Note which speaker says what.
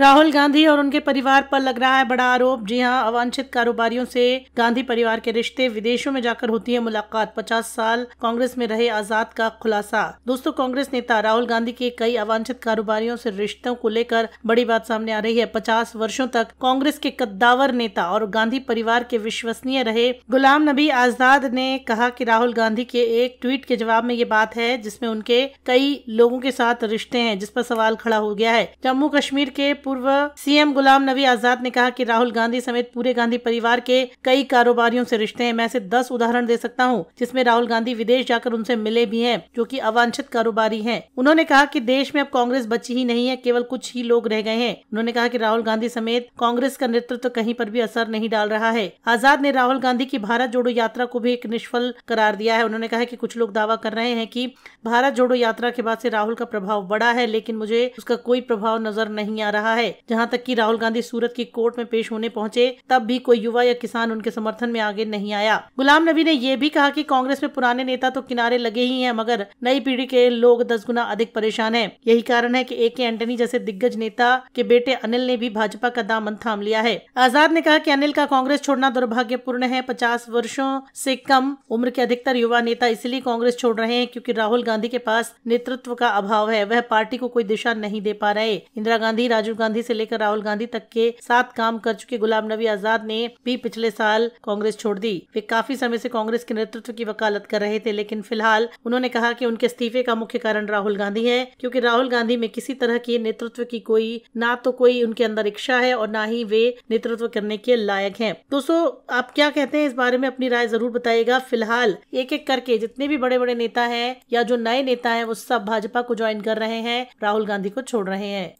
Speaker 1: राहुल गांधी और उनके परिवार पर लग रहा है बड़ा आरोप जी हां अवांछित कारोबारियों से गांधी परिवार के रिश्ते विदेशों में जाकर होती है मुलाकात 50 साल कांग्रेस में रहे आजाद का खुलासा दोस्तों कांग्रेस नेता राहुल गांधी के कई अवांछित कारोबारियों से रिश्तों को लेकर बड़ी बात सामने आ रही है पचास वर्षो तक कांग्रेस के कद्दावर नेता और गांधी परिवार के विश्वसनीय रहे गुलाम नबी आजाद ने कहा की राहुल गांधी के एक ट्वीट के जवाब में ये बात है जिसमे उनके कई लोगों के साथ रिश्ते हैं जिस पर सवाल खड़ा हो गया है जम्मू कश्मीर के पूर्व सीएम गुलाम नबी आजाद ने कहा कि राहुल गांधी समेत पूरे गांधी परिवार के कई कारोबारियों से रिश्ते हैं मैं ऐसे दस उदाहरण दे सकता हूं जिसमें राहुल गांधी विदेश जाकर उनसे मिले भी हैं जो कि अवांछित कारोबारी हैं उन्होंने कहा कि देश में अब कांग्रेस बची ही नहीं है केवल कुछ ही लोग रह गए हैं उन्होंने कहा कि राहुल गांधी समेत कांग्रेस का नेतृत्व कहीं पर भी असर नहीं डाल रहा है आजाद ने राहुल गांधी की भारत जोड़ो यात्रा को भी एक निष्फल करार दिया है उन्होंने कहा कि कुछ लोग दावा कर रहे हैं कि भारत जोड़ो यात्रा के बाद से राहुल का प्रभाव बड़ा है लेकिन मुझे उसका कोई प्रभाव नजर नहीं आ रहा है है जहां तक कि राहुल गांधी सूरत की कोर्ट में पेश होने पहुंचे तब भी कोई युवा या किसान उनके समर्थन में आगे नहीं आया गुलाम नबी ने यह भी कहा कि कांग्रेस में पुराने नेता तो किनारे लगे ही हैं मगर नई पीढ़ी के लोग दस गुना अधिक परेशान हैं यही कारण है कि ए के एंटनी जैसे दिग्गज नेता के बेटे अनिल ने भी भाजपा का दामन थाम लिया है आजाद ने कहा कि अनिल का कांग्रेस छोड़ना दुर्भाग्यपूर्ण है पचास वर्षों से कम उम्र के अधिकतर युवा नेता इसलिए कांग्रेस छोड़ रहे हैं क्योंकि राहुल गांधी के पास नेतृत्व का अभाव है वह पार्टी को कोई दिशा नहीं दे पा रहे इंदिरा गांधी राजीव गांधी से लेकर राहुल गांधी तक के साथ काम कर चुके गुलाम नबी आजाद ने भी पिछले साल कांग्रेस छोड़ दी वे काफी समय से कांग्रेस के नेतृत्व की वकालत कर रहे थे लेकिन फिलहाल उन्होंने कहा कि उनके इस्तीफे का मुख्य कारण राहुल गांधी है क्योंकि राहुल गांधी में किसी तरह की नेतृत्व की कोई ना तो कोई उनके अंदर इच्छा है और ना ही वे नेतृत्व करने के लायक है दोस्तों आप क्या कहते हैं इस बारे में अपनी राय जरूर बताइएगा फिलहाल एक एक करके जितने भी बड़े बड़े नेता है या जो नए नेता है वो सब भाजपा को ज्वाइन कर रहे हैं राहुल गांधी को छोड़ रहे हैं